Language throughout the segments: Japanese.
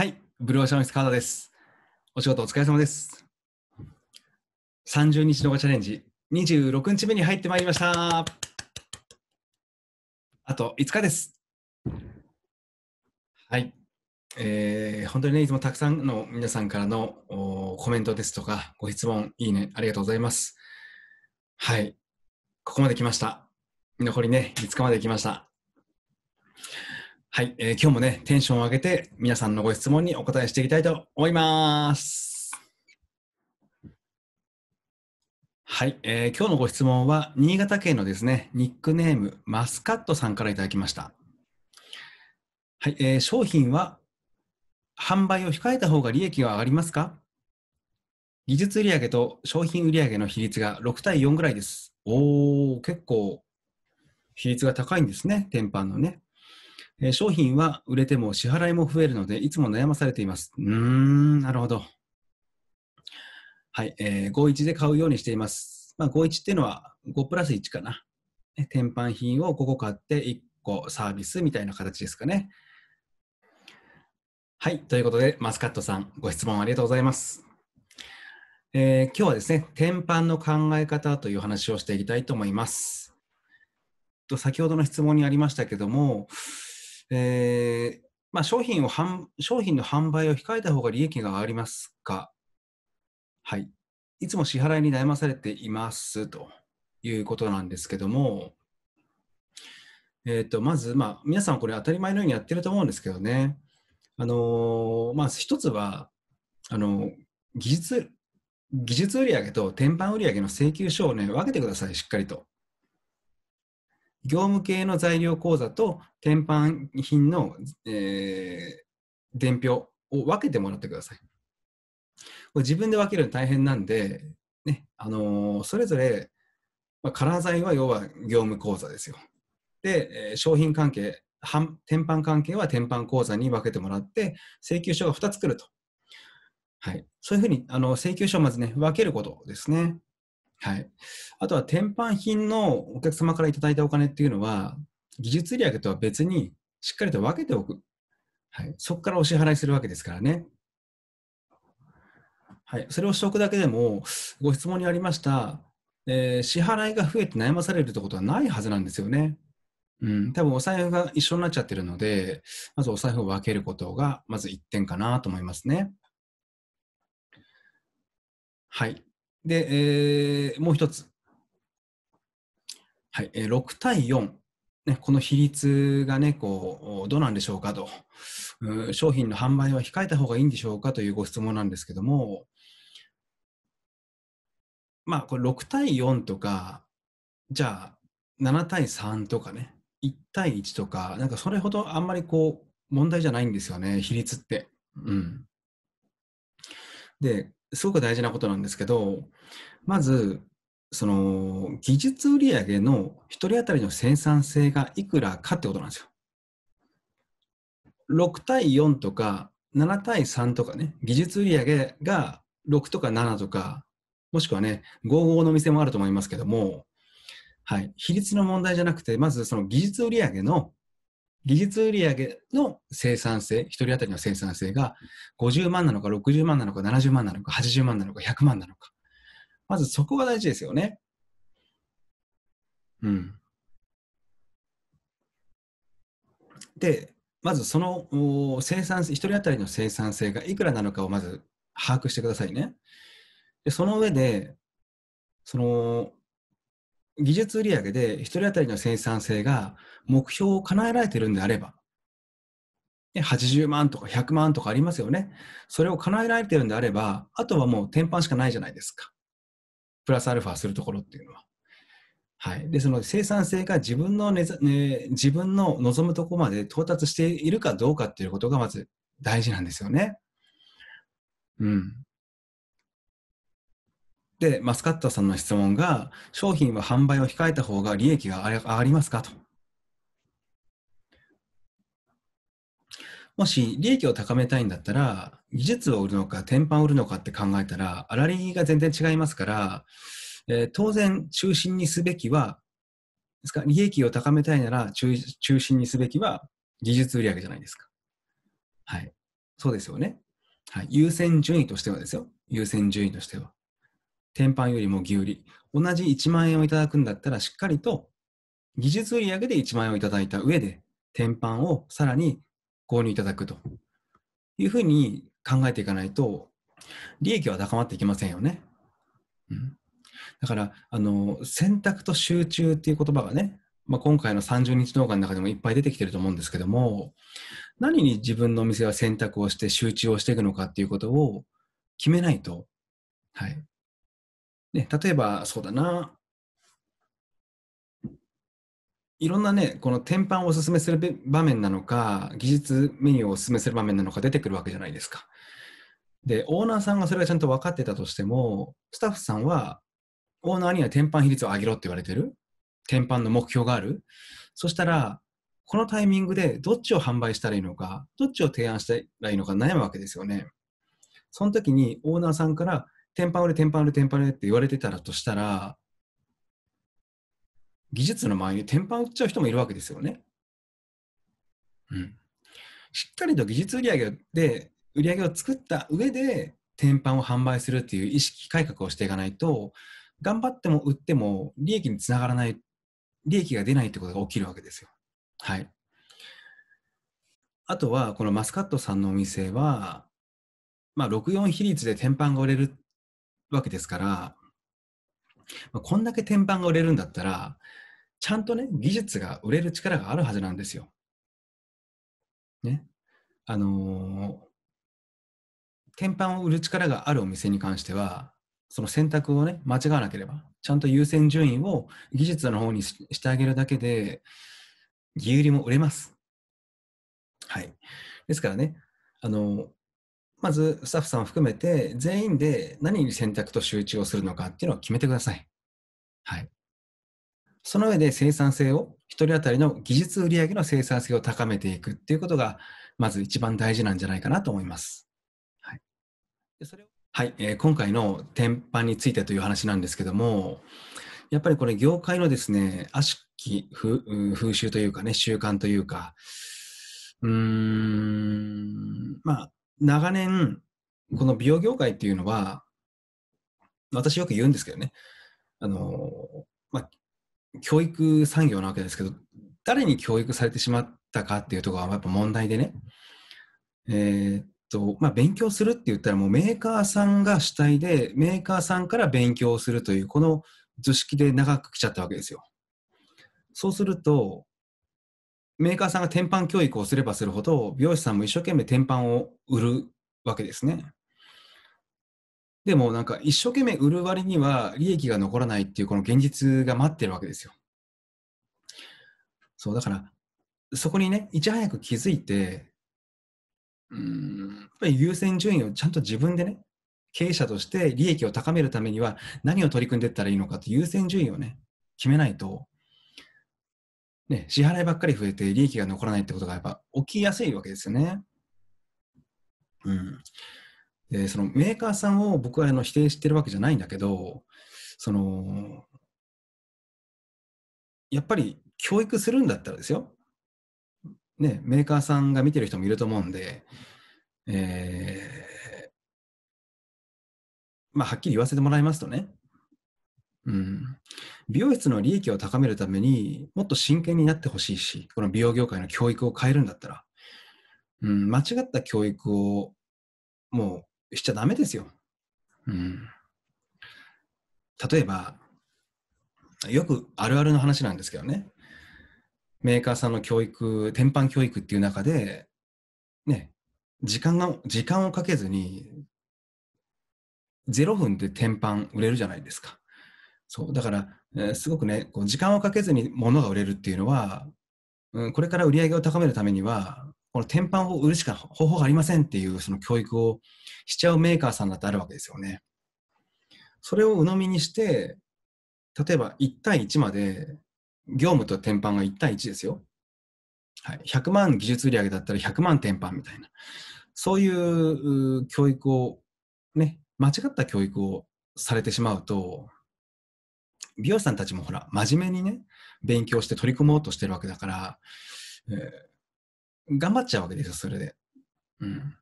はい、ブルーオーシャンミス川田です。お仕事お疲れ様です。30日動画チャレンジ、26日目に入ってまいりました。あと5日です。はい。えー、本当にね、いつもたくさんの皆さんからのおコメントですとか、ご質問、いいね、ありがとうございます。はい。ここまで来ました。残りね、5日まで来ました。はい、えー、今日もね、テンションを上げて、皆さんのご質問にお答えしていきたいと思います。はい、えー、今日のご質問は、新潟県のですね、ニックネーム、マスカットさんからいただきました。はい、えー、商品は、販売を控えた方が利益が上がりますか技術売上と商品売上の比率が6対4ぐらいです。おー、結構、比率が高いんですね、天板のね。え商品は売れても支払いも増えるので、いつも悩まされています。うーん、なるほど。はい、えー、51で買うようにしています。まあ、51っていうのは5プラス1かな。転販品を5個買って1個サービスみたいな形ですかね。はい、ということで、マスカットさん、ご質問ありがとうございます。えー、今日はですね、転板の考え方という話をしていきたいと思います。と先ほどの質問にありましたけども、えー、まあ、商品を商品の販売を控えた方が利益が上がりますかはい。いつも支払いに悩まされていますということなんですけども、えーと、まず、まあ、皆さんこれ当たり前のようにやってると思うんですけどね、あのー、まあ、一つはあのー、技術技術売上と天板売上の請求書を、ね、分けてください、しっかりと。業務系の材料講座と転搬品の、えー、伝票を分けてもらってください。自分で分けるの大変なんで、ねあのー、それぞれ、まあ、カラー材は要は業務講座ですよ。で、え商品関係、転搬関係は転搬講座に分けてもらって、請求書が2つ来ると。はい、そういうふうにあの請求書をまずね、分けることですね。はい、あとは転販品のお客様からいただいたお金っていうのは技術売上とは別にしっかりと分けておく、はい、そこからお支払いするわけですからね。はい、それをしておくだけでもご質問にありました、えー、支払いが増えて悩まされるってことはないはずなんですよね。うん、多分お財布が一緒になっちゃってるので、まずお財布を分けることが、まず1点かなと思いますね。はい。で、えー、もう一つ。はい、えー、6対4。ね、この比率がね、こう、どうなんでしょうかとう。商品の販売は控えた方がいいんでしょうかというご質問なんですけども、まあ、これ6対4とか、じゃあ、7対3とかね、1対1とか、なんかそれほどあんまりこう、問題じゃないんですよね、比率って。うん。で、すごく大事なことなんですけど、まず、その技術売上の1人当たりの生産性がいくらかってことなんですよ。6対4とか7対3とかね、技術売上が6とか7とか、もしくはね、55の店もあると思いますけども、はい、比率の問題じゃなくて、まずその技術売上の技術売上の生産性、一人当たりの生産性が50万なのか60万なのか70万なのか80万なのか100万なのか。まずそこが大事ですよね。うん。で、まずその生産性、一人当たりの生産性がいくらなのかをまず把握してくださいね。で、その上で、その技術売上で1人当たりの生産性が目標を叶えられてるんであれば、80万とか100万とかありますよね。それを叶えられてるんであれば、あとはもう転板しかないじゃないですか。プラスアルファするところっていうのは。はい。でその生産性が自分のね、ね、自分の望むところまで到達しているかどうかっていうことがまず大事なんですよね。うん。で、マスカットさんの質問が、商品は販売を控えた方が利益が上がりますかと。もし利益を高めたいんだったら、技術を売るのか、天板を売るのかって考えたら、粗利が全然違いますから、えー、当然中心にすべきは、ですか利益を高めたいなら中心にすべきは技術売上じゃないですか。はい。そうですよね。はい。優先順位としてはですよ。優先順位としては。天板よりも牛売り。同じ1万円をいただくんだったら、しっかりと技術売上で1万円をいただいた上で、天板をさらに購入いただくというふうに考えていかないと、利益は高まっていきませんよね。うん、だからあの、選択と集中っていう言葉がね、まあ、今回の30日動画の中でもいっぱい出てきてると思うんですけども、何に自分のお店は選択をして集中をしていくのかっていうことを決めないと、はい、ね、例えば、そうだな。いろんなね、この天板をおすすめする場面なのか、技術メニューをおすすめする場面なのか出てくるわけじゃないですか。で、オーナーさんがそれがちゃんと分かってたとしても、スタッフさんは、オーナーには天板比率を上げろって言われてる。天板の目標がある。そしたら、このタイミングでどっちを販売したらいいのか、どっちを提案したらいいのか悩むわけですよね。その時にオーナーさんから、テンパ売れ、テンパ売れ、テンパ売れって言われてたらとしたら、技術の前にテンパ売っちゃう人もいるわけですよね。うん。しっかりと技術売上で、売上を作った上で、天板を販売するっていう意識改革をしていかないと、頑張っても売っても利益につながらない、利益が出ないってことが起きるわけですよ。はい。あとは、このマスカットさんのお店は、まあ、64比率で天板が売れるわけですから、まこんだけ天板が売れるんだったら、ちゃんとね、技術が売れる力があるはずなんですよ。ね。あのー、天板を売る力があるお店に関しては、その選択をね、間違わなければ、ちゃんと優先順位を技術の方にしてあげるだけで、義売りも売れます。はい。ですからね、あのー、まずスタッフさん含めて全員で何に選択と集中をするのかっていうのを決めてください。はい。その上で生産性を、1人当たりの技術売上の生産性を高めていくっていうことが、まず一番大事なんじゃないかなと思います。はい。でそれをはい、えー、今回の転搬についてという話なんですけども、やっぱりこれ業界のですね、悪しき風習というかね、習慣というか、うーん、まあ、長年、この美容業界っていうのは、私よく言うんですけどね、あの、まあ、教育産業なわけですけど、誰に教育されてしまったかっていうところはやっぱ問題でね、えー、っと、まあ、勉強するって言ったらもうメーカーさんが主体で、メーカーさんから勉強するという、この図式で長く来ちゃったわけですよ。そうすると、メーカーさんが転板教育をすればするほど、美容師さんも一生懸命転板を売るわけですね。でもなんか一生懸命売る割には利益が残らないっていうこの現実が待ってるわけですよ。そうだからそこにねいち早く気づいてうんやっぱり優先順位をちゃんと自分でね経営者として利益を高めるためには何を取り組んでいったらいいのかって優先順位をね決めないとね、支払いばっかり増えて利益が残らないってことがやっぱ起きやすいわけですよね。うん。で、そのメーカーさんを僕はあの否定してるわけじゃないんだけど、その、やっぱり教育するんだったらですよ。ね、メーカーさんが見てる人もいると思うんで、えー、まあ、はっきり言わせてもらいますとね、うん、美容室の利益を高めるためにもっと真剣になってほしいしこの美容業界の教育を変えるんだったら、うん、間違った教育をもうしちゃダメですよ、うん、例えばよくあるあるの話なんですけどねメーカーさんの教育転板教育っていう中でね時間が時間をかけずに0分で転板売れるじゃないですかそうだから、えー、すごくねこう時間をかけずに物が売れるっていうのは、うん、これから売り上げを高めるためにはこの天板を売るしか方法がありませんっていうその教育をしちゃうメーカーさんだってあるわけですよね。それを鵜呑みにして例えば1対1まで業務と天板が1対1ですよ。はい、100万技術売上だったら100万天板みたいなそういう教育をね間違った教育をされてしまうと美容師さんたちもほら、真面目にね、勉強して取り組もうとしてるわけだから、えー、頑張っちゃうわけですよ、それで。うん。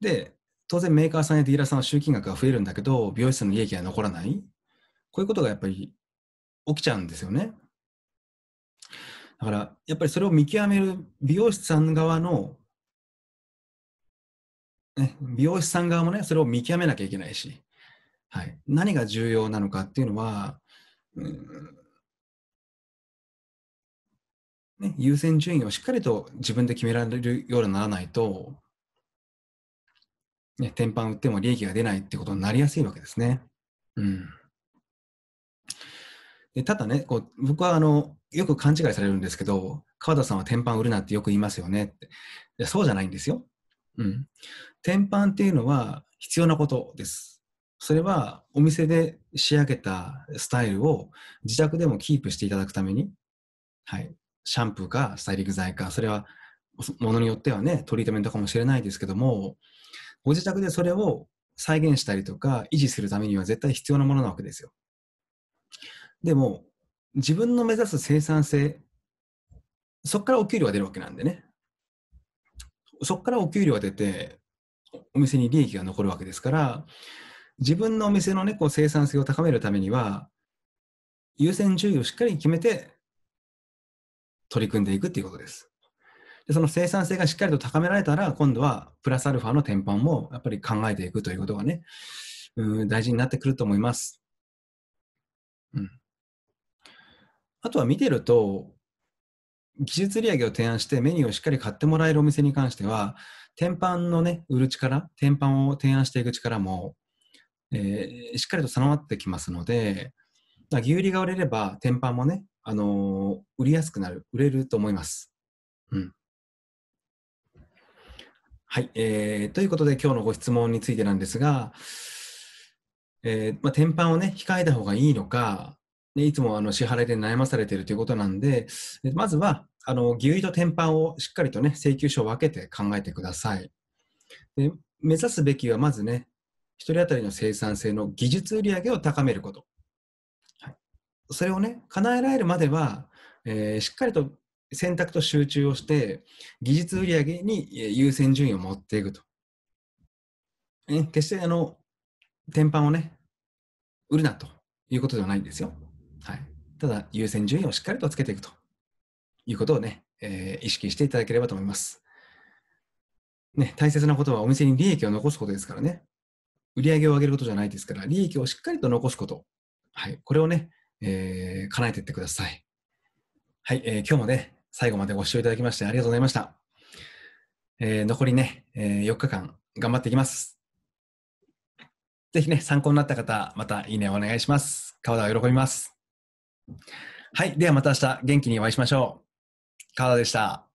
で、当然メーカーさんやディーラーさんは集金額が増えるんだけど、美容師さんの利益が残らない。こういうことがやっぱり起きちゃうんですよね。だから、やっぱりそれを見極める美容師さん側の、ね、美容師さん側もね、それを見極めなきゃいけないし、はい、何が重要なのかっていうのは、うんね、優先順位をしっかりと自分で決められるようにならないと、ね、天板売っても利益が出ないってことになりやすいわけですね。うん、でただねこう、僕はあのよく勘違いされるんですけど、川田さんは天板売るなってよく言いますよねっていや。そうじゃないんですよ。うん。天板っていうのは必要なことです。それはお店で仕上げたスタイルを自宅でもキープしていただくために、はい、シャンプーかスタイリング剤か、それはものによってはね、トリートメントかもしれないですけども、ご自宅でそれを再現したりとか維持するためには絶対必要なものなわけですよ。でも、自分の目指す生産性、そこからお給料が出るわけなんでね。そこからお給料が出て、お店に利益が残るわけですから、自分のお店のね、こう生産性を高めるためには、優先順位をしっかり決めて取り組んでいくっていうことです。でその生産性がしっかりと高められたら、今度はプラスアルファの転板もやっぱり考えていくということがね、うん大事になってくると思います。うん。あとは見てると、技術利上げを提案してメニューをしっかり買ってもらえるお店に関しては、転板のね、売る力、転板を提案していく力もえー、しっかりと定まってきますので、牛売りが売れれば、天板もね、あのー、売りやすくなる、売れると思います。うん。はい、えー、ということで、今日のご質問についてなんですが、えーまあ、天板をね、控えた方がいいのか、ね、いつもあの支払いで悩まされているということなんで、まずは、あの牛油と天板をしっかりとね、請求書を分けて考えてください。で目指すべきは、まずね、1人当たりの生産性の技術売上を高めること、はい、それをね叶えられるまでは、えー、しっかりと選択と集中をして技術売上に優先順位を持っていくと、ね、決してあの天板をね売るなということではないんですよ、はい、ただ優先順位をしっかりとつけていくということをね、えー、意識していただければと思いますね、大切なことはお店に利益を残すことですからね。売上を上げることじゃないですから、利益をしっかりと残すこと。はい。これをね、えー、叶えていってください。はい、えー、今日もね、最後までご視聴いただきましてありがとうございました。えー、残りね、えー、4日間頑張っていきます。ぜひね、参考になった方、またいいねお願いします。川田は喜びます。はい、ではまた明日元気にお会いしましょう。川田でした。